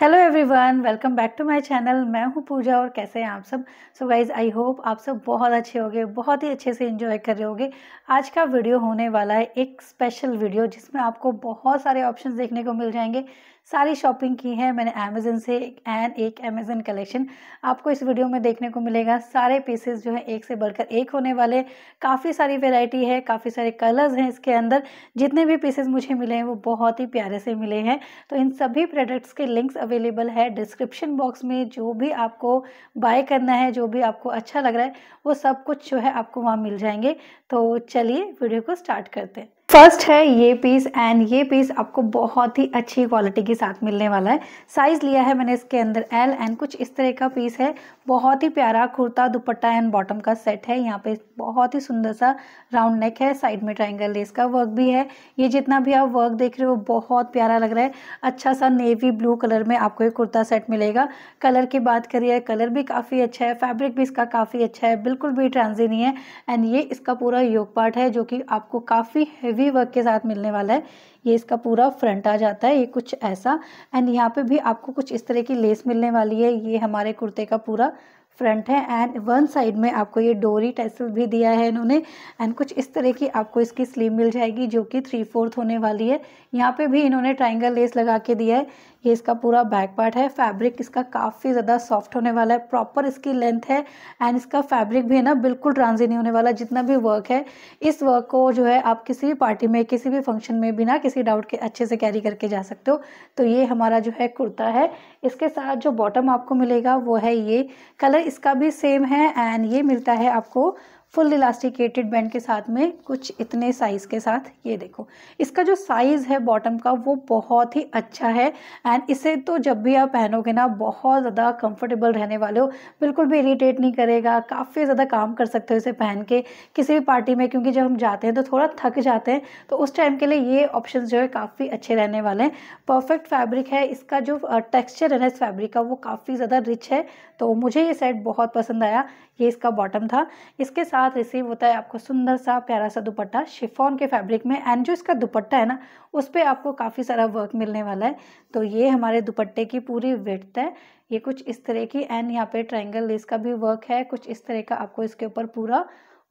hello everyone welcome back to my channel मैं हूं पूजा और कैसे हैं आप सब सो गाइज आई होप आप सब बहुत अच्छे होगे बहुत ही अच्छे से एंजॉय कर रहे होगे आज का वीडियो होने वाला है एक स्पेशल वीडियो जिसमें आपको बहुत सारे ऑप्शंस देखने को मिल जाएंगे सारी शॉपिंग की है मैंने अमेजन से एंड एक अमेजन कलेक्शन आपको इस वीडियो में देखने को मिलेगा सारे पीसेस जो है एक से बढ़कर एक होने वाले काफ़ी सारी वेराइटी है काफ़ी सारे कलर्स हैं इसके अंदर जितने भी पीसेस मुझे मिले हैं वो बहुत ही प्यारे से मिले हैं तो इन सभी प्रोडक्ट्स के लिंक्स अवेलेबल है डिस्क्रिप्शन बॉक्स में जो भी आपको बाय करना है जो भी आपको अच्छा लग रहा है वो सब कुछ जो है आपको वहाँ मिल जाएंगे तो चलिए वीडियो को स्टार्ट करते हैं फर्स्ट है ये पीस एंड ये पीस आपको बहुत ही अच्छी क्वालिटी के साथ मिलने वाला है साइज़ लिया है मैंने इसके अंदर एल एंड कुछ इस तरह का पीस है बहुत ही प्यारा कुर्ता दुपट्टा एंड बॉटम का सेट है यहाँ पे बहुत ही सुंदर सा राउंड नेक है साइड में ट्राइंगल लेस का वर्क भी है ये जितना भी आप वर्क देख रहे हो बहुत प्यारा लग रहा है अच्छा सा नेवी ब्लू कलर में आपको ये कुर्ता सेट मिलेगा कलर की बात करिए कलर भी काफ़ी अच्छा है फैब्रिक भी इसका काफ़ी अच्छा है बिल्कुल भी ट्रांजी नहीं है एंड ये इसका पूरा योग पार्ट है जो कि आपको काफ़ी हैवी वर्क के साथ मिलने वाला है ये इसका पूरा फ्रंट आ जाता है ये कुछ ऐसा एंड यहाँ पे भी आपको कुछ इस तरह की लेस मिलने वाली है ये हमारे कुर्ते का पूरा फ्रंट है एंड वन साइड में आपको ये डोरी टेसल भी दिया है इन्होंने एंड कुछ इस तरह की आपको इसकी स्लीव मिल जाएगी जो कि थ्री फोर्थ होने वाली है यहाँ पे भी इन्होंने ट्राइंगल लेस लगा के दिया है ये इसका पूरा बैक पार्ट है फैब्रिक इसका काफ़ी ज़्यादा सॉफ्ट होने वाला है प्रॉपर इसकी लेंथ है एंड इसका फैब्रिक भी है ना बिल्कुल ट्रांजी नहीं होने वाला जितना भी वर्क है इस वर्क को जो है आप किसी भी पार्टी में किसी भी फंक्शन में बिना किसी डाउट के अच्छे से कैरी करके जा सकते हो तो ये हमारा जो है कुर्ता है इसके साथ जो बॉटम आपको मिलेगा वो है ये कलर इसका भी सेम है एंड ये मिलता है आपको फुल इलास्टिकेटेड बैंड के साथ में कुछ इतने साइज़ के साथ ये देखो इसका जो साइज़ है बॉटम का वो बहुत ही अच्छा है एंड इसे तो जब भी आप पहनोगे ना बहुत ज़्यादा कंफर्टेबल रहने वाले हो बिल्कुल भी इरीटेट नहीं करेगा काफ़ी ज़्यादा काम कर सकते हो इसे पहन के किसी भी पार्टी में क्योंकि जब हम जाते हैं तो थोड़ा थक जाते हैं तो उस टाइम के लिए ये ऑप्शन जो है काफ़ी अच्छे रहने वाले हैं परफेक्ट फैब्रिक है इसका जो टेक्स्चर है ना इस फैब्रिक का वो काफ़ी ज़्यादा रिच है तो मुझे ये सेट बहुत पसंद आया ये इसका बॉटम था इसके साथ साथ रिसीव होता है आपको सुंदर सा प्यारा सा दुपट्टा शिफॉन के फैब्रिक में एंड जो इसका दुपट्टा है ना उस पर आपको काफ़ी सारा वर्क मिलने वाला है तो ये हमारे दुपट्टे की पूरी वेट है ये कुछ इस तरह की एंड यहाँ पे ट्रायंगल लेस का भी वर्क है कुछ इस तरह का आपको इसके ऊपर पूरा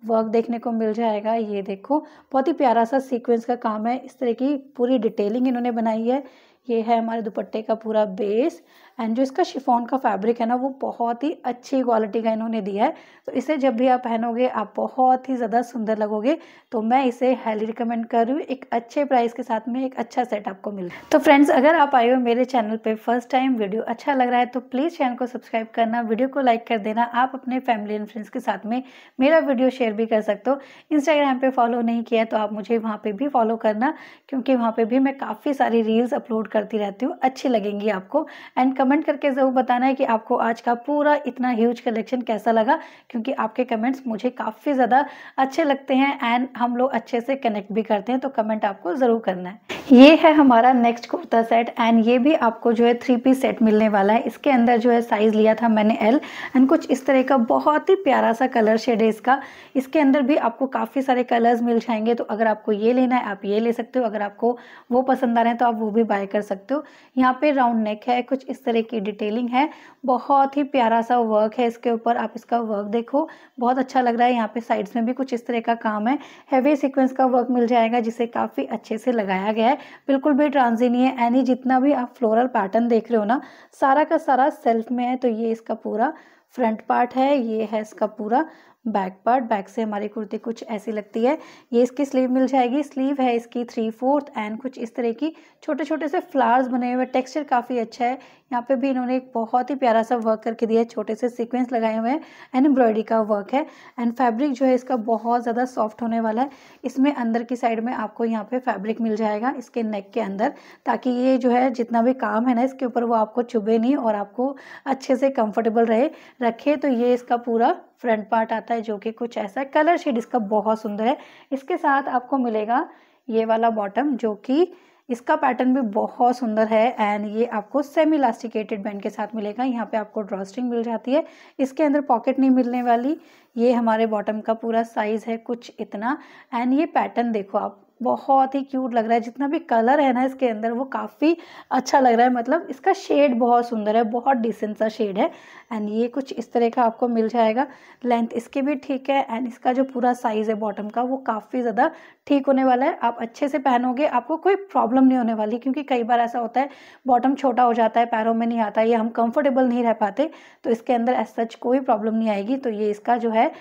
वर्क देखने को मिल जाएगा ये देखो बहुत ही प्यारा सा सीक्वेंस का काम है इस तरह की पूरी डिटेलिंग इन्होंने बनाई है ये है हमारे दुपट्टे का पूरा बेस एंड जो इसका शिफोन का फैब्रिक है ना वो बहुत ही अच्छी क्वालिटी का इन्होंने दिया है तो इसे जब भी आप पहनोगे आप बहुत ही ज़्यादा सुंदर लगोगे तो मैं इसे हाईली रिकमेंड कर रही हूँ एक अच्छे प्राइस के साथ में एक अच्छा सेट आपको मिले तो फ्रेंड्स अगर आप आए हो मेरे चैनल पर फर्स्ट टाइम वीडियो अच्छा लग रहा है तो प्लीज़ चैनल को सब्सक्राइब करना वीडियो को लाइक कर देना आप अपने फैमिली एंड फ्रेंड्स के साथ में मेरा वीडियो शेयर भी कर सकते हो इंस्टाग्राम पर फॉलो नहीं किया तो आप मुझे वहाँ पर भी फॉलो करना क्योंकि वहाँ पर भी मैं काफ़ी सारी रील्स अपलोड करती रहती हूँ अच्छी लगेंगी आपको एंड कमेंट करके ज़रूर बताना है कि आपको आज का पूरा इतना ह्यूज कलेक्शन कैसा लगा क्योंकि आपके कमेंट्स मुझे काफ़ी ज़्यादा अच्छे लगते हैं एंड हम लोग अच्छे से कनेक्ट भी करते हैं तो कमेंट आपको ज़रूर करना है ये है हमारा नेक्स्ट कुर्ता सेट एंड ये भी आपको जो है थ्री पीस सेट मिलने वाला है इसके अंदर जो है साइज़ लिया था मैंने एल एंड कुछ इस तरह का बहुत ही प्यारा सा कलर शेड है इसका इसके अंदर भी आपको काफ़ी सारे कलर्स मिल जाएंगे तो अगर आपको ये लेना है आप ये ले सकते हो अगर आपको वो पसंद आ रहे हैं तो आप वो भी बाय कर सकते हो यहाँ पे राउंड नेक है कुछ इस तरह तरह की डिटेलिंग है बहुत ही प्यारा सा वर्क है इसके ऊपर आप इसका वर्क देखो बहुत अच्छा लग रहा है यहाँ पे साइड्स में भी कुछ इस तरह का काम है हैवी सीक्वेंस का वर्क मिल जाएगा जिसे काफ़ी अच्छे से लगाया गया है बिल्कुल भी ट्रांजी है एनी जितना भी आप फ्लोरल पैटर्न देख रहे हो ना सारा का सारा सेल्फ में है तो ये इसका पूरा फ्रंट पार्ट है ये है इसका पूरा बैक पार्ट बैक से हमारी कुर्ती कुछ ऐसी लगती है ये इसकी स्लीव मिल जाएगी स्लीव है इसकी थ्री फोर्थ एंड कुछ इस तरह की छोटे छोटे से फ्लावर्स बने हुए टेक्सचर काफ़ी अच्छा है यहाँ पे भी इन्होंने एक बहुत ही प्यारा सा वर्क करके दिया है छोटे से सीक्वेंस लगाए हुए हैं एंड एम्ब्रॉयडरी का वर्क है एंड फैब्रिक जो है इसका बहुत ज़्यादा सॉफ्ट होने वाला है इसमें अंदर की साइड में आपको यहाँ पे फैब्रिक मिल जाएगा इसके नेक के अंदर ताकि ये जो है जितना भी काम है ना इसके ऊपर वो आपको चुभे नहीं और आपको अच्छे से कम्फर्टेबल रहे रखे तो ये इसका पूरा फ्रंट पार्ट आता है जो कि कुछ ऐसा है कलर शेड इसका बहुत सुंदर है इसके साथ आपको मिलेगा ये वाला बॉटम जो कि इसका पैटर्न भी बहुत सुंदर है एंड ये आपको सेमी इलास्टिकेटेड बैंड के साथ मिलेगा यहाँ पे आपको ड्रॉस्टिंग मिल जाती है इसके अंदर पॉकेट नहीं मिलने वाली ये हमारे बॉटम का पूरा साइज़ है कुछ इतना एंड ये पैटर्न देखो आप बहुत ही क्यूट लग रहा है जितना भी कलर है ना इसके अंदर वो काफ़ी अच्छा लग रहा है मतलब इसका शेड बहुत सुंदर है बहुत डिसेंट सा शेड है एंड ये कुछ इस तरह का आपको मिल जाएगा लेंथ इसके भी ठीक है एंड इसका जो पूरा साइज़ है बॉटम का वो काफ़ी ज़्यादा ठीक होने वाला है आप अच्छे से पहनोगे आपको कोई प्रॉब्लम नहीं होने वाली क्योंकि कई बार ऐसा होता है बॉटम छोटा हो जाता है पैरों में नहीं आता ये हम कंफर्टेबल नहीं रह पाते तो इसके अंदर एज सच कोई प्रॉब्लम नहीं आएगी तो ये इसका जो है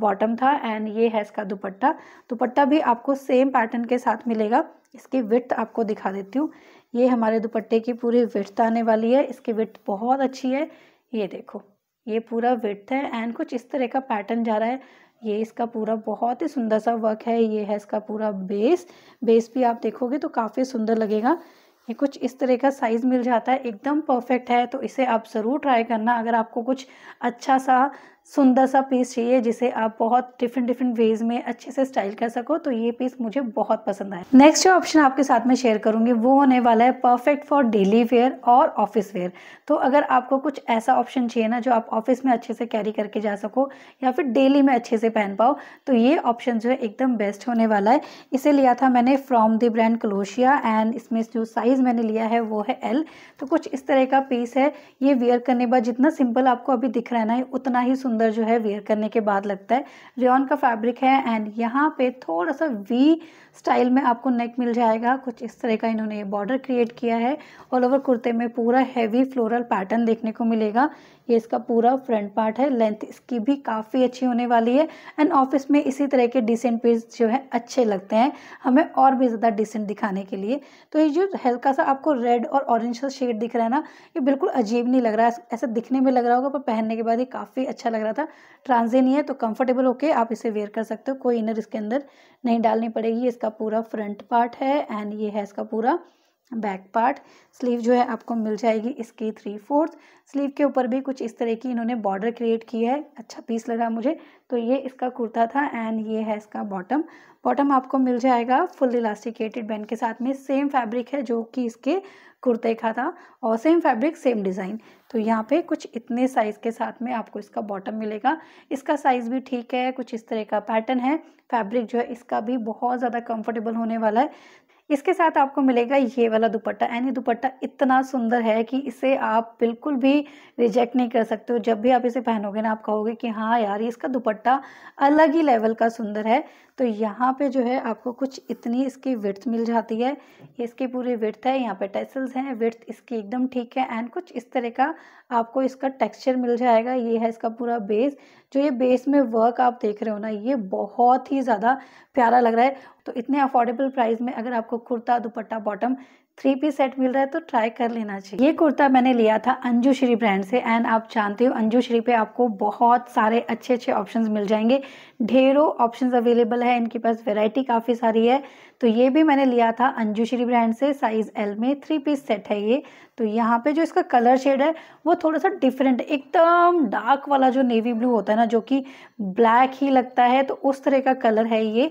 बॉटम था एंड ये है इसका दुपट्टा दुपट्टा भी आपको सेम पैटर्न पैटर्न के साथ मिलेगा इसकी विर्थ आपको दिखा देती हूँ ये हमारे दुपट्टे की पूरी विर्थ आने वाली है इसकी विर्थ बहुत अच्छी है ये देखो ये पूरा विर्थ है एंड कुछ इस तरह का पैटर्न जा रहा है ये इसका पूरा बहुत ही सुंदर सा वर्क है ये है इसका पूरा बेस बेस भी आप देखोगे तो काफ़ी सुंदर लगेगा ये कुछ इस तरह का साइज़ मिल जाता है एकदम परफेक्ट है तो इसे आप ज़रूर ट्राई करना अगर आपको कुछ अच्छा सा सुंदर सा पीस चाहिए जिसे आप बहुत डिफरेंट डिफरेंट वेज में अच्छे से स्टाइल कर सको तो ये पीस मुझे बहुत पसंद आया नेक्स्ट जो ऑप्शन आपके साथ में शेयर करूंगी वो होने वाला है परफेक्ट फॉर डेली वेयर और ऑफिस वेयर तो अगर आपको कुछ ऐसा ऑप्शन चाहिए ना जो आप ऑफिस में अच्छे से कैरी करके जा सको या फिर डेली में अच्छे से पहन पाओ तो ये ऑप्शन जो है एकदम बेस्ट होने वाला है इसे लिया था मैंने फ्रॉम द ब्रांड क्लोशिया एंड इसमें जो साइज़ मैंने लिया है वो है एल तो कुछ इस तरह का पीस है ये वेयर करने बाद जितना सिंपल आपको अभी दिख रहा है ना उतना ही सुंदर सुंदर जो है वेयर करने के बाद लगता है रेन का फैब्रिक है एंड यहाँ पे थोड़ा सा वी स्टाइल में आपको नेक मिल जाएगा कुछ इस तरह का इन्होंने ये बॉर्डर क्रिएट किया है ऑल ओवर कुर्ते में पूरा हैवी फ्लोरल पैटर्न देखने को मिलेगा ये इसका पूरा फ्रंट पार्ट है लेंथ इसकी भी काफ़ी अच्छी होने वाली है एंड ऑफिस में इसी तरह के डिसेंट पीस जो है अच्छे लगते हैं हमें और भी ज़्यादा डिसेंट दिखाने के लिए तो ये जो हल्का सा आपको रेड और ऑरेंज सा शेड दिख रहा है ना ये बिल्कुल अजीब नहीं लग रहा है ऐसा दिखने में लग रहा होगा पर पहनने के बाद ये काफ़ी अच्छा लग रहा था ट्रांजेन है तो कंफर्टेबल होके आप इसे वेयर कर सकते हो कोई इनर इसके अंदर नहीं डालनी पड़ेगी इसका इसका पूरा फ्रंट पार्ट है एंड ये है इसका पूरा बैक पार्ट स्लीव जो है आपको मिल जाएगी इसकी थ्री फोर्थ स्लीव के ऊपर भी कुछ इस तरह की इन्होंने बॉर्डर क्रिएट की है अच्छा पीस लगा मुझे तो ये इसका कुर्ता था एंड ये है इसका बॉटम बॉटम आपको मिल जाएगा फुल इलास्टिकेटेड बैंड के साथ में सेम फैब्रिक है जो कि इसके कुर्ते का था और सेम फैब्रिक सेम डिज़ाइन तो यहाँ पे कुछ इतने साइज़ के साथ में आपको इसका बॉटम मिलेगा इसका साइज़ भी ठीक है कुछ इस तरह का पैटर्न है फैब्रिक जो है इसका भी बहुत ज़्यादा कंफर्टेबल होने वाला है इसके साथ आपको मिलेगा ये वाला दुपट्टा यानी दुपट्टा इतना सुंदर है कि इसे आप बिल्कुल भी रिजेक्ट नहीं कर सकते हो जब भी आप इसे पहनोगे ना आप कहोगे कि हाँ यार इसका दुपट्टा अलग ही लेवल का सुंदर है तो यहाँ पे जो है आपको कुछ इतनी इसकी विर्थ मिल जाती है इसकी पूरी विर्थ है यहाँ पे टेसल्स हैं विर्थ इसकी एकदम ठीक है एंड कुछ इस तरह का आपको इसका टेक्सचर मिल जाएगा ये है इसका पूरा बेस जो ये बेस में वर्क आप देख रहे हो ना ये बहुत ही ज़्यादा प्यारा लग रहा है तो इतने अफोर्डेबल प्राइस में अगर आपको kurta dupatta bottom three piece set मिल रहा है तो ट्राई कर लेना चाहिए ये कुर्ता मैंने लिया था अंजू श्री ब्रांड से एंड आप जानते हो अंजू श्री पे आपको बहुत सारे अच्छे अच्छे ऑप्शंस मिल जाएंगे ढेरों ऑप्शंस अवेलेबल है इनके पास वैरायटी काफ़ी सारी है तो ये भी मैंने लिया था अंजू श्री ब्रांड से साइज़ एल में थ्री पीस सेट है ये तो यहाँ पे जो इसका कलर शेड है वो थोड़ा सा डिफरेंट एकदम डार्क वाला जो नेवी ब्लू होता है ना जो कि ब्लैक ही लगता है तो उस तरह का कलर है ये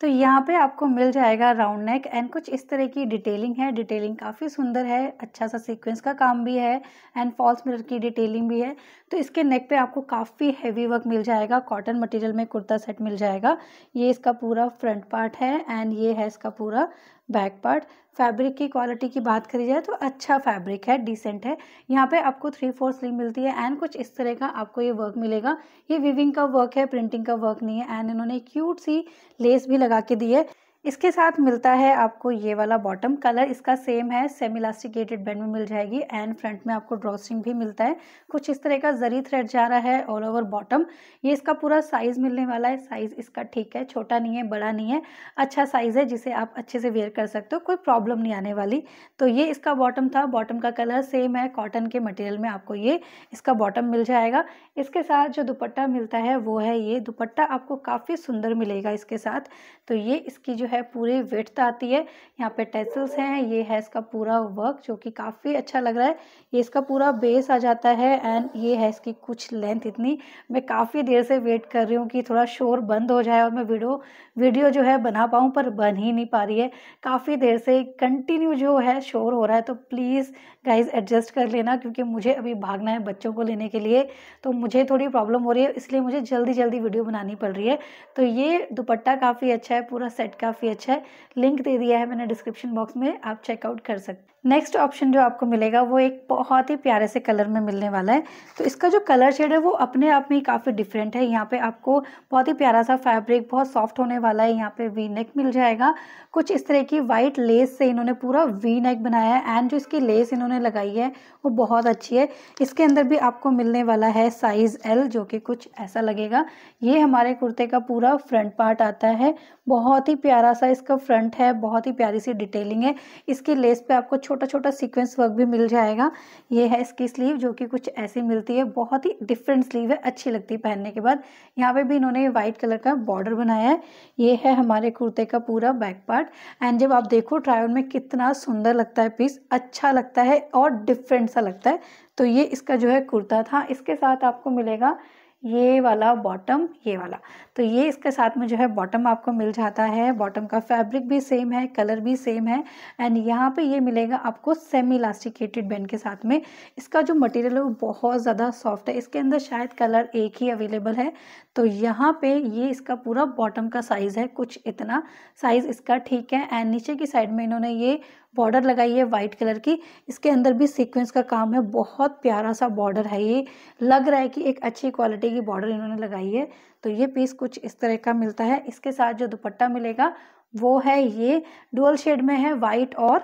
तो यहाँ पे आपको मिल जाएगा राउंड नेक एंड कुछ इस तरह की डिटेलिंग है डिटेलिंग काफ़ी सुंदर है अच्छा सा सीक्वेंस का काम भी है एंड फॉल्स मिरर की डिटेलिंग भी है तो इसके नेक पे आपको काफ़ी हैवी वर्क मिल जाएगा कॉटन मटेरियल में कुर्ता सेट मिल जाएगा ये इसका पूरा फ्रंट पार्ट है एंड ये है इसका पूरा बैक पार्ट फैब्रिक की क्वालिटी की बात करी जाए तो अच्छा फैब्रिक है डिसेंट है यहाँ पे आपको थ्री फोर स्लीव मिलती है एंड कुछ इस तरह का आपको ये वर्क मिलेगा ये विविंग का वर्क है प्रिंटिंग का वर्क नहीं है एंड इन्होंने क्यूट सी लेस भी लगा के दी है इसके साथ मिलता है आपको ये वाला बॉटम कलर इसका सेम है सेमी इलास्टिकेटेड बैंड में मिल जाएगी एंड फ्रंट में आपको ड्रॉस्टिंग भी मिलता है कुछ इस तरह का जरी थ्रेड जा रहा है ऑल ओवर बॉटम ये इसका पूरा साइज़ मिलने वाला है साइज़ इसका ठीक है छोटा नहीं है बड़ा नहीं है अच्छा साइज़ है जिसे आप अच्छे से वेयर कर सकते हो कोई प्रॉब्लम नहीं आने वाली तो ये इसका बॉटम था बॉटम का कलर सेम है कॉटन के मटेरियल में आपको ये इसका बॉटम मिल जाएगा इसके साथ जो दुपट्टा मिलता है वो है ये दुपट्टा आपको काफ़ी सुंदर मिलेगा इसके साथ तो ये इसकी जो है है पूरी वेट आती है यहाँ पे टेसल्स हैं ये है इसका पूरा वर्क जो कि काफ़ी अच्छा लग रहा है ये इसका पूरा बेस आ जाता है एंड ये है इसकी कुछ लेंथ इतनी मैं काफ़ी देर से वेट कर रही हूँ कि थोड़ा शोर बंद हो जाए और मैं वीडियो वीडियो जो है बना पाऊँ पर बन ही नहीं पा रही है काफ़ी देर से कंटिन्यू जो है शोर हो रहा है तो प्लीज़ प्राइस एडजस्ट कर लेना क्योंकि मुझे अभी भागना है बच्चों को लेने के लिए तो मुझे थोड़ी प्रॉब्लम हो रही है इसलिए मुझे जल्दी जल्दी वीडियो बनानी पड़ रही है तो ये दुपट्टा काफ़ी अच्छा है पूरा सेट काफ़ी अच्छा है लिंक दे दिया है मैंने डिस्क्रिप्शन बॉक्स में आप चेकआउट कर सकते नेक्स्ट ऑप्शन जो आपको मिलेगा वो एक बहुत ही प्यारे से कलर में मिलने वाला है तो इसका जो कलर शेड है वो अपने आप में काफ़ी डिफरेंट है यहाँ पे आपको बहुत ही प्यारा सा फैब्रिक बहुत सॉफ्ट होने वाला है यहाँ पे वी नेक मिल जाएगा कुछ इस तरह की वाइट लेस से इन्होंने पूरा वी नेक बनाया है एंड जो इसकी लेस इन्होंने लगाई है वो बहुत अच्छी है इसके अंदर भी आपको मिलने वाला है साइज़ एल जो कि कुछ ऐसा लगेगा ये हमारे कुर्ते का पूरा फ्रंट पार्ट आता है बहुत ही प्यारा सा इसका फ्रंट है बहुत ही प्यारी सी डिटेलिंग है इसकी लेस पे आपको छोटे छोटा छोटा सीक्वेंस वर्क भी मिल जाएगा ये है इसकी स्लीव जो कि कुछ ऐसी मिलती है बहुत ही डिफरेंट स्लीव है अच्छी लगती है पहनने के बाद यहाँ पे भी इन्होंने वाइट कलर का बॉर्डर बनाया है ये है हमारे कुर्ते का पूरा बैक पार्ट एंड जब आप देखो ट्रायल में कितना सुंदर लगता है पीस अच्छा लगता है और डिफरेंट सा लगता है तो ये इसका जो है कुर्ता था इसके साथ आपको मिलेगा ये वाला बॉटम ये वाला तो ये इसके साथ में जो है बॉटम आपको मिल जाता है बॉटम का फैब्रिक भी सेम है कलर भी सेम है एंड यहाँ पे ये मिलेगा आपको सेमी इलास्टिकेटेड बैंड के साथ में इसका जो मटेरियल है वो बहुत ज़्यादा सॉफ्ट है इसके अंदर शायद कलर एक ही अवेलेबल है तो यहाँ पे ये इसका पूरा बॉटम का साइज़ है कुछ इतना साइज़ इसका ठीक है एंड नीचे की साइड में इन्होंने ये बॉर्डर लगाई है वाइट कलर की इसके अंदर भी सीक्वेंस का काम है बहुत प्यारा सा बॉर्डर है ये लग रहा है कि एक अच्छी क्वालिटी दुपट्टे की बॉर्डर इन्होंने लगाई है तो ये पीस कुछ इस तरह का मिलता है इसके साथ जो दुपट्टा मिलेगा वो है ये डुअल शेड में है वाइट और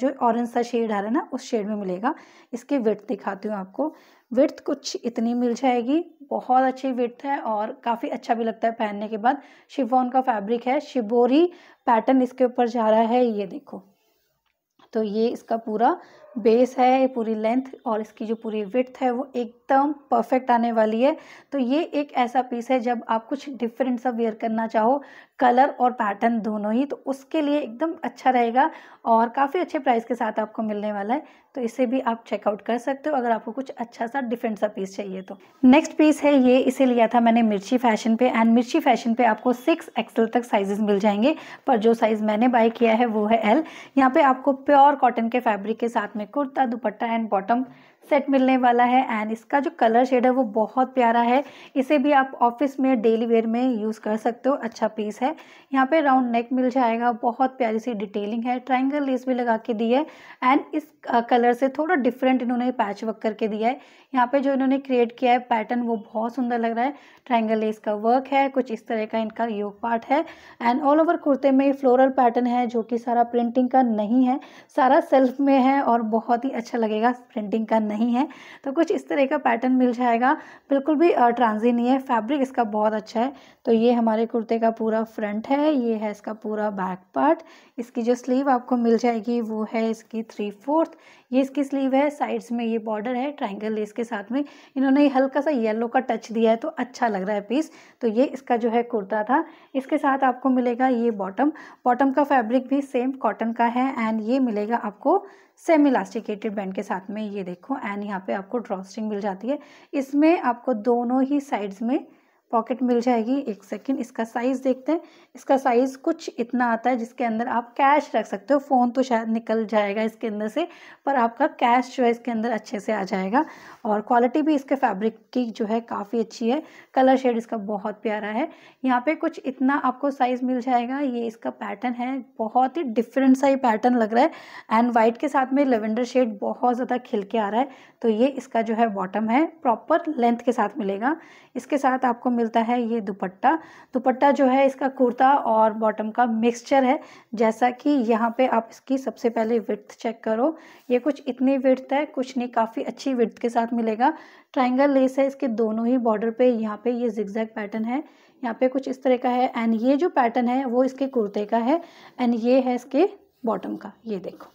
जो ऑरेंज सा शेड आ रहा है ना उस शेड में मिलेगा इसकी विर्थ दिखाती हूँ आपको विर्थ कुछ इतनी मिल जाएगी बहुत अच्छी विर्थ है और काफ़ी अच्छा भी लगता है पहनने के बाद शिफॉन का फैब्रिक है शिबोरी पैटर्न इसके ऊपर जा रहा है ये देखो तो ये इसका पूरा बेस है पूरी लेंथ और इसकी जो पूरी विथ है वो एकदम परफेक्ट आने वाली है तो ये एक ऐसा पीस है जब आप कुछ डिफरेंट सा वेयर करना चाहो कलर और पैटर्न दोनों ही तो उसके लिए एकदम अच्छा रहेगा और काफ़ी अच्छे प्राइस के साथ आपको मिलने वाला है तो इसे भी आप चेकआउट कर सकते हो अगर आपको कुछ अच्छा सा डिफरेंट सा पीस चाहिए तो नेक्स्ट पीस है ये इसे लिया था मैंने मिर्ची फैशन पे एंड मिर्ची फैशन पे आपको सिक्स एक्सल तक साइजेस मिल जाएंगे पर जो साइज़ मैंने बाय किया है वो है एल यहाँ पे आपको प्योर कॉटन के फैब्रिक के साथ में kurta dupatta and bottom set मिलने वाला है एंड इसका जो कलर शेड है वो बहुत प्यारा है इसे भी आप ऑफिस में डेली वेयर में यूज़ कर सकते हो अच्छा पीस है यहाँ पे राउंड नेक मिल जाएगा बहुत प्यारी सी डिटेलिंग है ट्राइंगल लेस भी लगा के दी है एंड इस कलर से थोड़ा डिफरेंट इन्होंने पैच वर्क करके दिया है यहाँ पे जो इन्होंने क्रिएट किया है पैटर्न वो बहुत सुंदर लग रहा है ट्राइंगल लेस का वर्क है कुछ इस तरह का इनका योग पार्ट है एंड ऑल ओवर कुर्ते में फ्लोरल पैटर्न है जो कि सारा प्रिंटिंग का नहीं है सारा सेल्फ में है और बहुत ही अच्छा लगेगा प्रिंटिंग का नहीं नहीं है तो कुछ इस तरह का पैटर्न मिल जाएगा बिल्कुल भी ट्रांजी नहीं है फैब्रिक इसका बहुत अच्छा है तो ये हमारे कुर्ते का पूरा फ्रंट है ये है इसका पूरा बैक पार्ट इसकी जो स्लीव आपको मिल जाएगी वो है इसकी थ्री फोर्थ ये इसकी स्लीव है साइड्स में ये बॉर्डर है ट्राइंगल लेस के साथ में इन्होंने हल्का सा येलो का टच दिया है तो अच्छा लग रहा है पीस तो ये इसका जो है कुर्ता था इसके साथ आपको मिलेगा ये बॉटम बॉटम का फैब्रिक भी सेम कॉटन का है एंड ये मिलेगा आपको सेमी इलास्टिकेटेड बैंड के साथ में ये देखो एंड यहाँ पे आपको ड्रॉ स्ट्रिंग मिल जाती है इसमें आपको दोनों ही साइड्स में पॉकेट मिल जाएगी एक सेकेंड इसका साइज़ देखते हैं इसका साइज़ कुछ इतना आता है जिसके अंदर आप कैश रख सकते हो फ़ोन तो शायद निकल जाएगा इसके अंदर से पर आपका कैश जो है इसके अंदर अच्छे से आ जाएगा और क्वालिटी भी इसके फैब्रिक की जो है काफ़ी अच्छी है कलर शेड इसका बहुत प्यारा है यहाँ पे कुछ इतना आपको साइज़ मिल जाएगा ये इसका पैटर्न है बहुत ही डिफरेंट सा ही पैटर्न लग रहा है एंड वाइट के साथ में लेवेंडर शेड बहुत ज़्यादा खिल के आ रहा है तो ये इसका जो है बॉटम है प्रॉपर लेंथ के साथ मिलेगा इसके साथ आपको मिल मिलता है ये दुपट्टा दुपट्टा जो है इसका कुर्ता और बॉटम का मिक्सचर है जैसा कि यहाँ पे आप इसकी सबसे पहले विर्थ चेक करो ये कुछ इतनी विर्थ है कुछ नहीं काफ़ी अच्छी विर्थ के साथ मिलेगा ट्राइंगल लेस है इसके दोनों ही बॉर्डर पे यहाँ पे ये जिगजैग पैटर्न है यहाँ पे कुछ इस तरह का है एंड ये जो पैटर्न है वो इसके कुर्ते का है एंड ये है इसके बॉटम का ये देखो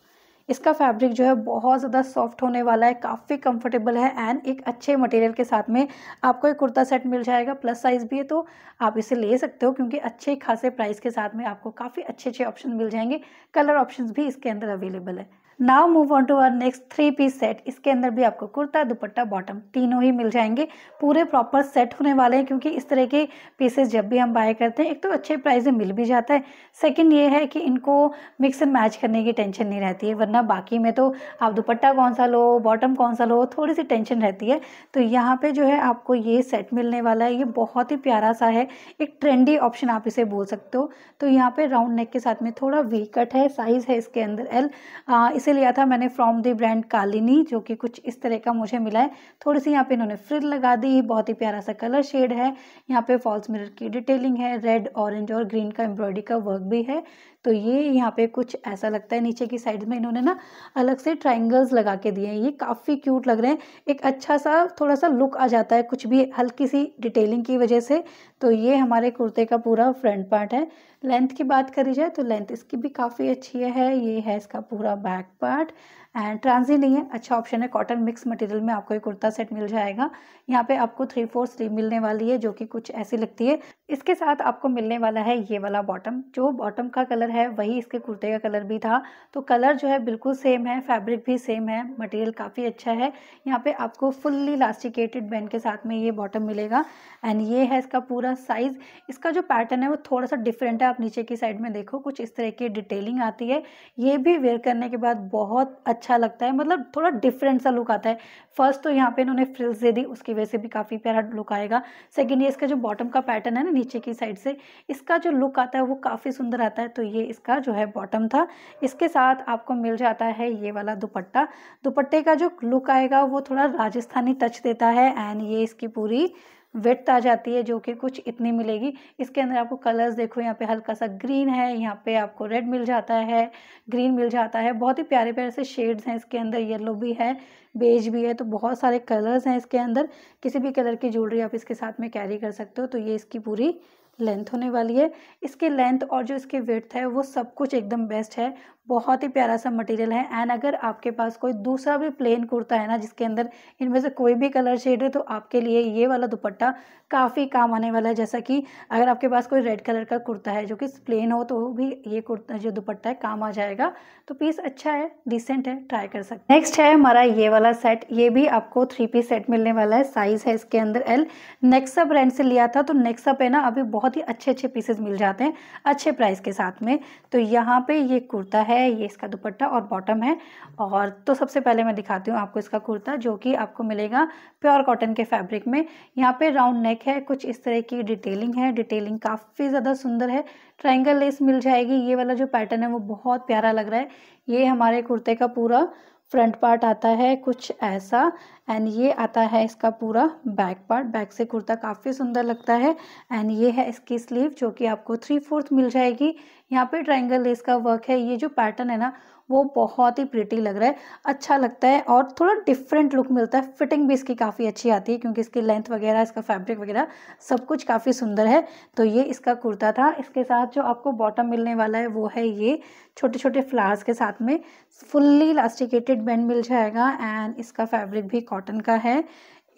इसका फैब्रिक जो है बहुत ज़्यादा सॉफ्ट होने वाला है काफ़ी कंफर्टेबल है एंड एक अच्छे मटेरियल के साथ में आपको एक कुर्ता सेट मिल जाएगा प्लस साइज़ भी है तो आप इसे ले सकते हो क्योंकि अच्छे खासे प्राइस के साथ में आपको काफ़ी अच्छे अच्छे ऑप्शन मिल जाएंगे कलर ऑप्शन भी इसके अंदर अवेलेबल है now move on to our next three piece set इसके अंदर भी आपको कुर्ता दुपट्टा बॉटम तीनों ही मिल जाएंगे पूरे प्रॉपर सेट होने वाले हैं क्योंकि इस तरह के पीसेस जब भी हम बाय करते हैं एक तो अच्छे प्राइस में मिल भी जाता है सेकेंड ये है कि इनको मिक्स एंड मैच करने की टेंशन नहीं रहती है वरना बाकी में तो आप दुपट्टा कौन सा लो बॉटम कौन सा लो थोड़ी सी टेंशन रहती है तो यहाँ पर जो है आपको ये सेट मिलने वाला है ये बहुत ही प्यारा सा है एक ट्रेंडी ऑप्शन आप इसे बोल सकते हो तो यहाँ पर राउंड नेक के साथ में थोड़ा वी कट है साइज़ है इसके अंदर एल इस इसे से लिया था मैंने फ्रॉम दी ब्रांड कालिनी जो कि कुछ इस तरह का मुझे मिला है थोड़ी सी यहाँ पे इन्होंने फ्रिल लगा दी बहुत ही प्यारा सा कलर शेड है यहाँ पे फॉल्स मिरर की डिटेलिंग है रेड ऑरेंज और ग्रीन का एम्ब्रॉयडरी का वर्क भी है तो ये यहाँ पे कुछ ऐसा लगता है नीचे की साइड में इन्होंने ना अलग से ट्राइंगल्स लगा के दिए हैं ये काफ़ी क्यूट लग रहे हैं एक अच्छा सा थोड़ा सा लुक आ जाता है कुछ भी हल्की सी डिटेलिंग की वजह से तो ये हमारे कुर्ते का पूरा फ्रंट पार्ट है लेंथ की बात करी जाए तो लेंथ इसकी भी काफ़ी अच्छी है ये है इसका पूरा बैक पार्ट एंड ट्रांजी नहीं है अच्छा ऑप्शन है कॉटन मिक्स मटेरियल में आपको ये कुर्ता सेट मिल जाएगा यहाँ पे आपको थ्री फोर स्लीव मिलने वाली है जो कि कुछ ऐसी लगती है इसके साथ आपको मिलने वाला है ये वाला बॉटम जो बॉटम का कलर है वही इसके कुर्ते का कलर भी था तो कलर जो है बिल्कुल सेम है फैब्रिक भी सेम है मटेरियल काफ़ी अच्छा है यहाँ पे आपको फुल्ली लास्टिकेटेड बैंड के साथ में ये बॉटम मिलेगा एंड ये है इसका पूरा साइज़ इसका जो पैटर्न है वो थोड़ा सा डिफरेंट है आप नीचे की साइड में देखो कुछ इस तरह की डिटेलिंग आती है ये भी वेयर करने के बाद बहुत अच्छा अच्छा लगता है मतलब थोड़ा डिफरेंट सा लुक आता है फर्स्ट तो यहाँ पे इन्होंने फ्रिल्स दे दी उसकी वजह से भी काफ़ी प्यारा लुक आएगा सेकेंड ये इसका जो बॉटम का पैटर्न है ना नीचे की साइड से इसका जो लुक आता है वो काफ़ी सुंदर आता है तो ये इसका जो है बॉटम था इसके साथ आपको मिल जाता है ये वाला दुपट्टा दुपट्टे का जो लुक आएगा वो थोड़ा राजस्थानी टच देता है एंड ये इसकी पूरी विथ आ जाती है जो कि कुछ इतनी मिलेगी इसके अंदर आपको कलर्स देखो यहाँ पे हल्का सा ग्रीन है यहाँ पे आपको रेड मिल जाता है ग्रीन मिल जाता है बहुत ही प्यारे प्यारे से शेड्स हैं इसके अंदर येलो भी है बेज भी है तो बहुत सारे कलर्स हैं इसके अंदर किसी भी कलर की ज्वेलरी आप इसके साथ में कैरी कर सकते हो तो ये इसकी पूरी लेंथ होने वाली है इसके लेंथ और जो इसकी वेथ है वो सब कुछ एकदम बेस्ट है बहुत ही प्यारा सा मटेरियल है एंड अगर आपके पास कोई दूसरा भी प्लेन कुर्ता है ना जिसके अंदर इनमें से कोई भी कलर शेड है तो आपके लिए ये वाला दुपट्टा काफ़ी काम आने वाला है जैसा कि अगर आपके पास कोई रेड कलर का कुर्ता है जो कि प्लेन हो तो भी ये कुर्ता जो दुपट्टा है काम आ जाएगा तो पीस अच्छा है डिसेंट है ट्राई कर सकते नेक्स्ट है हमारा ये वाला सेट ये भी आपको थ्री पीस सेट मिलने वाला है साइज़ है इसके अंदर एल नेक्सा ब्रांड से लिया था तो नेक्सा पे ना अभी बहुत ही अच्छे अच्छे पीसेज मिल जाते हैं अच्छे प्राइस के साथ में तो यहाँ पे ये कुर्ता है है ये इसका दुपट्टा और बॉटम है और तो सबसे पहले मैं दिखाती हूँ आपको इसका कुर्ता जो कि आपको मिलेगा प्योर कॉटन के फैब्रिक में यहाँ पे राउंड नेक है कुछ इस तरह की डिटेलिंग है डिटेलिंग काफ़ी ज़्यादा सुंदर है ट्राइंगल लेस मिल जाएगी ये वाला जो पैटर्न है वो बहुत प्यारा लग रहा है ये हमारे कुर्ते का पूरा फ्रंट पार्ट आता है कुछ ऐसा एंड ये आता है इसका पूरा बैक पार्ट बैक से कुर्ता काफ़ी सुंदर लगता है एंड ये है इसकी स्लीव जो कि आपको थ्री फोर्थ मिल जाएगी यहाँ पे ट्रायंगल लेस का वर्क है ये जो पैटर्न है ना वो बहुत ही प्रिटी लग रहा है अच्छा लगता है और थोड़ा डिफरेंट लुक मिलता है फिटिंग भी इसकी काफ़ी अच्छी आती है क्योंकि इसकी लेंथ वगैरह इसका फैब्रिक वगैरह सब कुछ काफ़ी सुंदर है तो ये इसका कुर्ता था इसके साथ जो आपको बॉटम मिलने वाला है वो है ये छोटे छोटे फ्लावर्स के साथ में फुल्ली इलास्टिकेटेड बैंड मिल जाएगा एंड इसका फैब्रिक भी कॉटन का है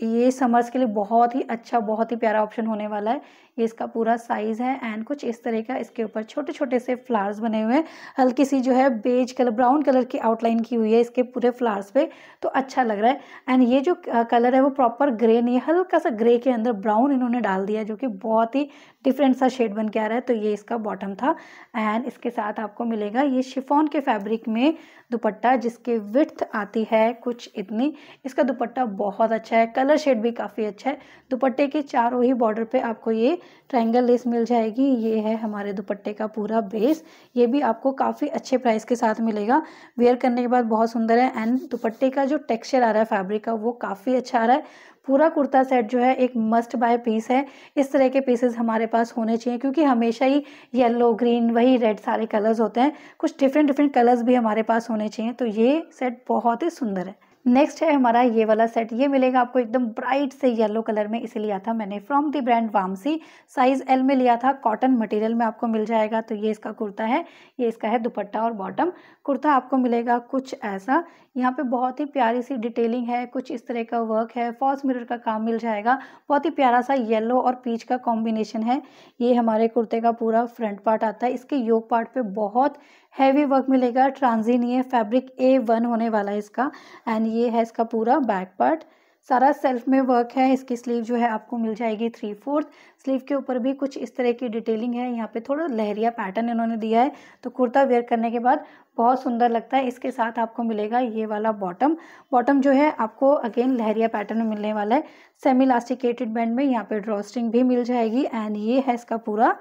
ये समर्स के लिए बहुत ही अच्छा बहुत ही प्यारा ऑप्शन होने वाला है ये इसका पूरा साइज़ है एंड कुछ इस तरह का इसके ऊपर छोटे छोटे से फ्लावर्स बने हुए हैं हल्की सी जो है बेज कलर ब्राउन कलर की आउटलाइन की हुई है इसके पूरे फ्लावर्स पे तो अच्छा लग रहा है एंड ये जो कलर है वो प्रॉपर ग्रे नहीं है हल्का सा ग्रे के अंदर ब्राउन इन्होंने डाल दिया जो कि बहुत ही डिफरेंट सा शेड बन के आ रहा है तो ये इसका बॉटम था एंड इसके साथ आपको मिलेगा ये शिफॉन के फैब्रिक में दुपट्टा जिसकी विथ आती है कुछ इतनी इसका दुपट्टा बहुत अच्छा है कलर कलर शेड भी काफ़ी अच्छा है दुपट्टे के चारों ही बॉर्डर पे आपको ये ट्रायंगल लेस मिल जाएगी ये है हमारे दुपट्टे का पूरा बेस ये भी आपको काफ़ी अच्छे प्राइस के साथ मिलेगा वेयर करने के बाद बहुत सुंदर है एंड दुपट्टे का जो टेक्स्चर आ रहा है फैब्रिक का वो काफ़ी अच्छा आ रहा है पूरा कुर्ता सेट जो है एक मस्ट बाय पीस है इस तरह के पीसेस हमारे पास होने चाहिए क्योंकि हमेशा ही येलो ग्रीन वही रेड सारे कलर्स होते हैं कुछ डिफरेंट डिफरेंट कलर्स भी हमारे पास होने चाहिए तो ये सेट बहुत ही सुंदर है नेक्स्ट है हमारा ये वाला सेट ये मिलेगा आपको एकदम ब्राइट से येलो कलर में इसे लिया था मैंने from the brand Vamsi size L में लिया था कॉटन मटेरियल में आपको मिल जाएगा तो ये इसका कुर्ता है ये इसका है दुपट्टा और बॉटम कुर्ता आपको मिलेगा कुछ ऐसा यहाँ पे बहुत ही प्यारी सी डिटेलिंग है कुछ इस तरह का वर्क है फॉल्स मिरर का काम मिल जाएगा बहुत ही प्यारा सा येलो और पीच का कॉम्बिनेशन है ये हमारे कुर्ते का पूरा फ्रंट पार्ट आता है इसके योग पार्ट पर बहुत हैवी वर्क मिलेगा ये फैब्रिक ए वन होने वाला है इसका एंड ये है इसका पूरा बैक पार्ट सारा सेल्फ में वर्क है इसकी स्लीव जो है आपको मिल जाएगी थ्री फोर्थ स्लीव के ऊपर भी कुछ इस तरह की डिटेलिंग है यहाँ पे थोड़ा लहरिया पैटर्न इन्होंने दिया है तो कुर्ता वेयर करने के बाद बहुत सुंदर लगता है इसके साथ आपको मिलेगा ये वाला बॉटम बॉटम जो है आपको अगेन लहरिया पैटर्न में मिलने वाला है सेमी लास्टिकेटेड बैंड में यहाँ पे ड्रॉस्टिंग भी मिल जाएगी एंड ये है इसका पूरा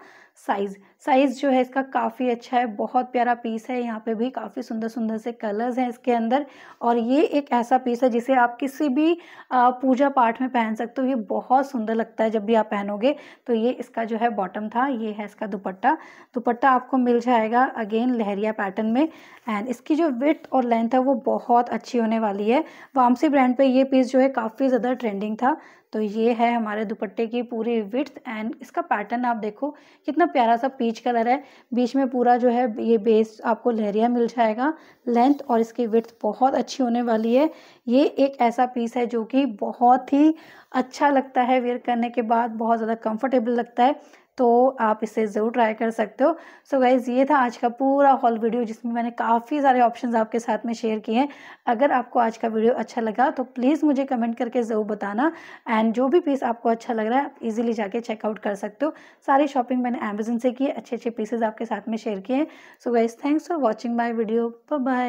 साइज साइज जो है इसका काफ़ी अच्छा है बहुत प्यारा पीस है यहाँ पे भी काफ़ी सुंदर सुंदर से कलर्स हैं इसके अंदर और ये एक ऐसा पीस है जिसे आप किसी भी पूजा पाठ में पहन सकते हो ये बहुत सुंदर लगता है जब भी आप पहनोगे तो ये इसका जो है बॉटम था ये है इसका दुपट्टा दुपट्टा आपको मिल जाएगा अगेन लहरिया पैटर्न में एंड इसकी जो विथ और लेंथ है वो बहुत अच्छी होने वाली है वामसी ब्रांड पर ये पीस जो है काफ़ी ज़्यादा ट्रेंडिंग था तो ये है हमारे दुपट्टे की पूरी विथ एंड इसका पैटर्न आप देखो कितना प्यारा सा पीच कलर है बीच में पूरा जो है ये बेस आपको लहरिया मिल जाएगा लेंथ और इसकी विथ बहुत अच्छी होने वाली है ये एक ऐसा पीस है जो कि बहुत ही अच्छा लगता है वेयर करने के बाद बहुत ज़्यादा कंफर्टेबल लगता है तो आप इसे ज़रूर ट्राई कर सकते हो सो so गाइज़ ये था आज का पूरा हॉल वीडियो जिसमें मैंने काफ़ी सारे ऑप्शंस आपके साथ में शेयर किए हैं अगर आपको आज का वीडियो अच्छा लगा तो प्लीज़ मुझे कमेंट करके ज़रूर बताना एंड जो भी पीस आपको अच्छा लग रहा है आप इजीली जाके चेकआउट कर सकते हो सारी शॉपिंग मैंने अमेजोन से की अच्छे अच्छे पीसेज आपके साथ में शेयर किए हैं so guys thanks for watching my video bye